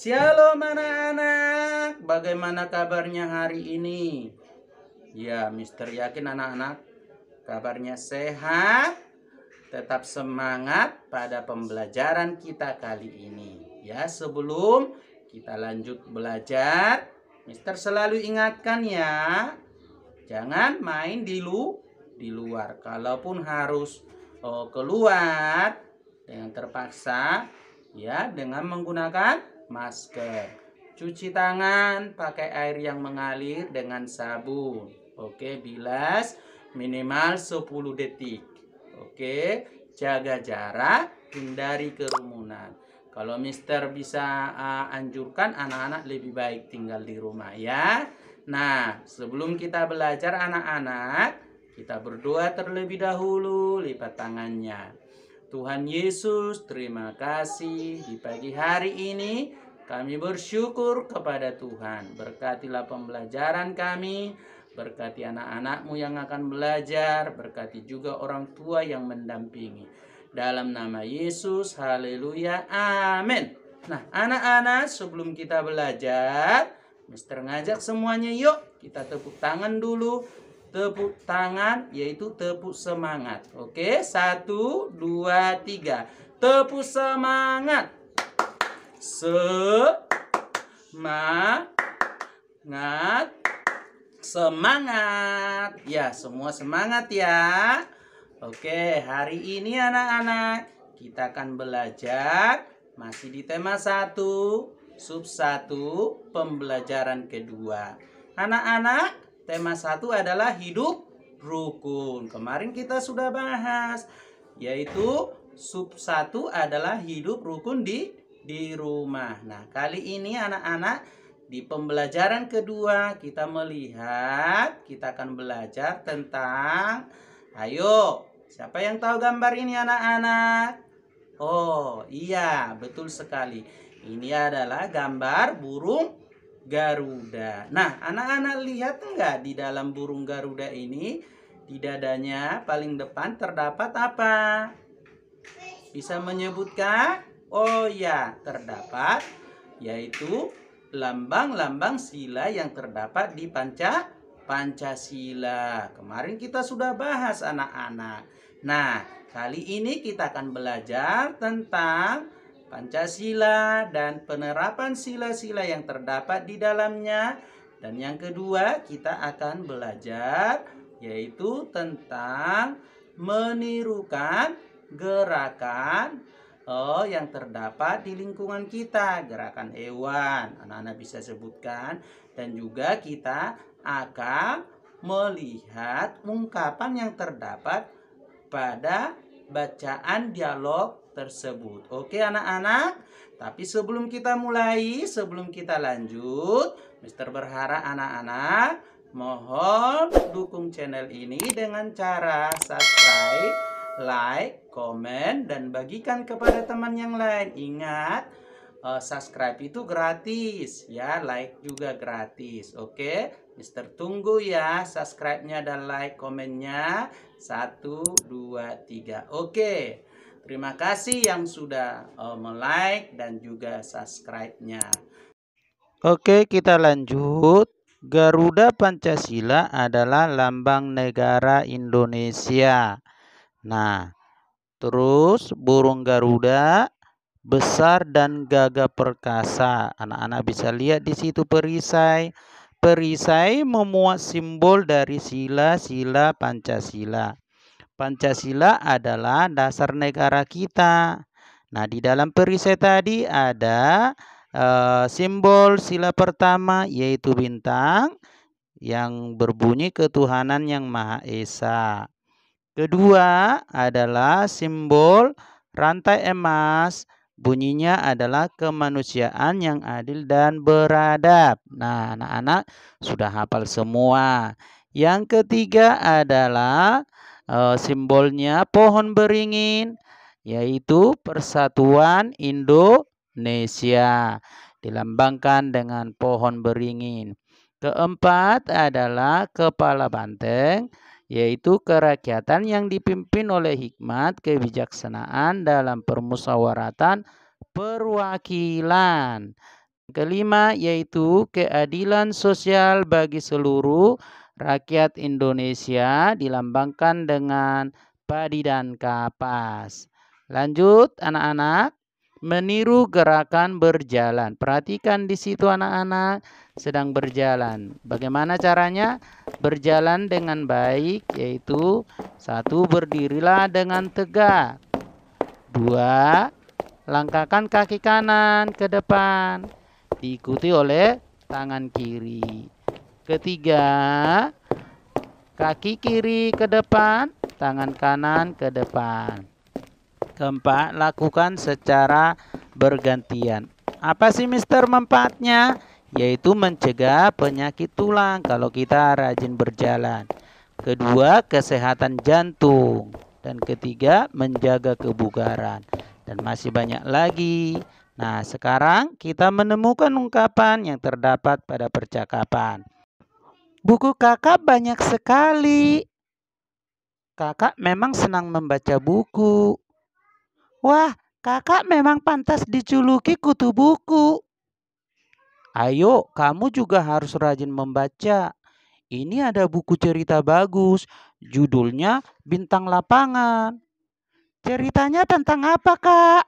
Shalom anak-anak, bagaimana kabarnya hari ini? Ya, Mister yakin anak-anak kabarnya sehat, tetap semangat pada pembelajaran kita kali ini. Ya, sebelum kita lanjut belajar, Mister selalu ingatkan ya, jangan main di lu di luar. Kalaupun harus oh, keluar dengan terpaksa, ya dengan menggunakan masker. Cuci tangan pakai air yang mengalir dengan sabun. Oke, bilas minimal 10 detik. Oke, jaga jarak, hindari kerumunan. Kalau mister bisa uh, anjurkan anak-anak lebih baik tinggal di rumah ya. Nah, sebelum kita belajar anak-anak, kita berdoa terlebih dahulu lipat tangannya. Tuhan Yesus, terima kasih di pagi hari ini kami bersyukur kepada Tuhan. Berkatilah pembelajaran kami, berkati anak-anakmu yang akan belajar, berkati juga orang tua yang mendampingi. Dalam nama Yesus, haleluya, amin. Nah, anak-anak, sebelum kita belajar, Mister ngajak semuanya, yuk kita tepuk tangan dulu tepuk tangan yaitu tepuk semangat. Oke, satu, dua, tiga. Tepuk semangat. Semangat. Semangat. Ya, semua semangat ya. Oke, hari ini anak-anak kita akan belajar masih di tema satu sub satu pembelajaran kedua. Anak-anak, Tema satu adalah hidup rukun. Kemarin kita sudah bahas yaitu sub satu adalah hidup rukun di di rumah. Nah, kali ini anak-anak di pembelajaran kedua kita melihat kita akan belajar tentang ayo siapa yang tahu gambar ini anak-anak? Oh, iya, betul sekali. Ini adalah gambar burung Garuda. Nah, anak-anak lihat enggak di dalam burung Garuda ini di dadanya paling depan terdapat apa? Bisa menyebutkan? Oh ya, terdapat yaitu lambang-lambang sila yang terdapat di panca Pancasila. Kemarin kita sudah bahas anak-anak. Nah, kali ini kita akan belajar tentang Pancasila dan penerapan sila-sila yang terdapat di dalamnya. Dan yang kedua, kita akan belajar yaitu tentang menirukan gerakan oh, yang terdapat di lingkungan kita, gerakan hewan. Anak-anak bisa sebutkan dan juga kita akan melihat ungkapan yang terdapat pada bacaan dialog tersebut. Oke anak-anak, tapi sebelum kita mulai, sebelum kita lanjut, Mister berharap anak-anak mohon dukung channel ini dengan cara subscribe, like, komen, dan bagikan kepada teman yang lain. Ingat, eh, subscribe itu gratis ya, like juga gratis. Oke, Mister tunggu ya subscribe-nya dan like komennya. Satu, dua, tiga. Oke. Terima kasih yang sudah uh, eh, like dan juga subscribe-nya. Oke, kita lanjut. Garuda Pancasila adalah lambang negara Indonesia. Nah, terus burung Garuda besar dan gagah perkasa. Anak-anak bisa lihat di situ perisai. Perisai memuat simbol dari sila-sila Pancasila. Pancasila adalah dasar negara kita. Nah, di dalam perisai tadi ada uh, simbol sila pertama yaitu bintang yang berbunyi ketuhanan yang Maha Esa. Kedua adalah simbol rantai emas. Bunyinya adalah kemanusiaan yang adil dan beradab. Nah, anak-anak sudah hafal semua. Yang ketiga adalah Eh, simbolnya pohon beringin yaitu Persatuan Indonesia dilambangkan dengan pohon beringin. Keempat adalah kepala banteng yaitu kerakyatan yang dipimpin oleh hikmat kebijaksanaan dalam permusawaratan perwakilan. Kelima yaitu keadilan sosial bagi seluruh rakyat Indonesia dilambangkan dengan padi dan kapas. Lanjut anak-anak, meniru gerakan berjalan. Perhatikan di situ anak-anak sedang berjalan. Bagaimana caranya? Berjalan dengan baik yaitu satu berdirilah dengan tegak. Dua, langkahkan kaki kanan ke depan diikuti oleh tangan kiri. Ketiga, kaki kiri ke depan, tangan kanan ke depan. Keempat, lakukan secara bergantian. Apa sih Mister mempatnya? Yaitu mencegah penyakit tulang kalau kita rajin berjalan. Kedua, kesehatan jantung. Dan ketiga, menjaga kebugaran. Dan masih banyak lagi. Nah, sekarang kita menemukan ungkapan yang terdapat pada percakapan. Buku kakak banyak sekali. Kakak memang senang membaca buku. Wah, kakak memang pantas dijuluki kutu buku. Ayo, kamu juga harus rajin membaca. Ini ada buku cerita bagus. Judulnya Bintang Lapangan. Ceritanya tentang apa, Kak?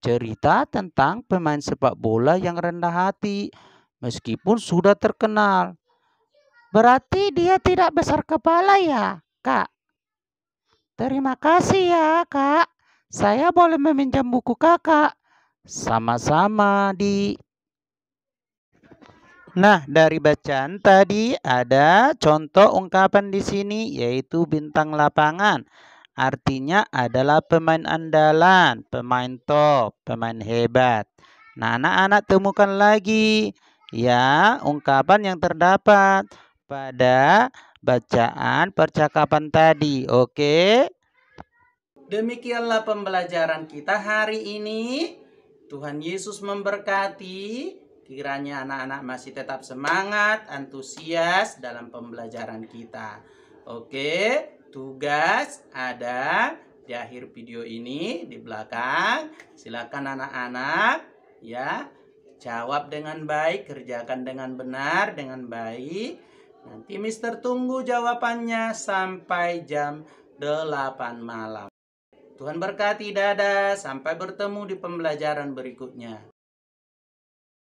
Cerita tentang pemain sepak bola yang rendah hati meskipun sudah terkenal. Berarti dia tidak besar kepala ya, Kak. Terima kasih ya, Kak. Saya boleh meminjam buku Kakak. Sama-sama, Di. Nah, dari bacaan tadi ada contoh ungkapan di sini yaitu bintang lapangan. Artinya adalah pemain andalan, pemain top, pemain hebat. Nah, anak-anak temukan lagi ya ungkapan yang terdapat pada bacaan percakapan tadi. Oke. Demikianlah pembelajaran kita hari ini. Tuhan Yesus memberkati. Kiranya anak-anak masih tetap semangat, antusias dalam pembelajaran kita. Oke, tugas ada di akhir video ini di belakang. Silakan anak-anak ya jawab dengan baik, kerjakan dengan benar dengan baik Nanti Mister tunggu jawabannya sampai jam 8 malam. Tuhan berkati dada, sampai bertemu di pembelajaran berikutnya.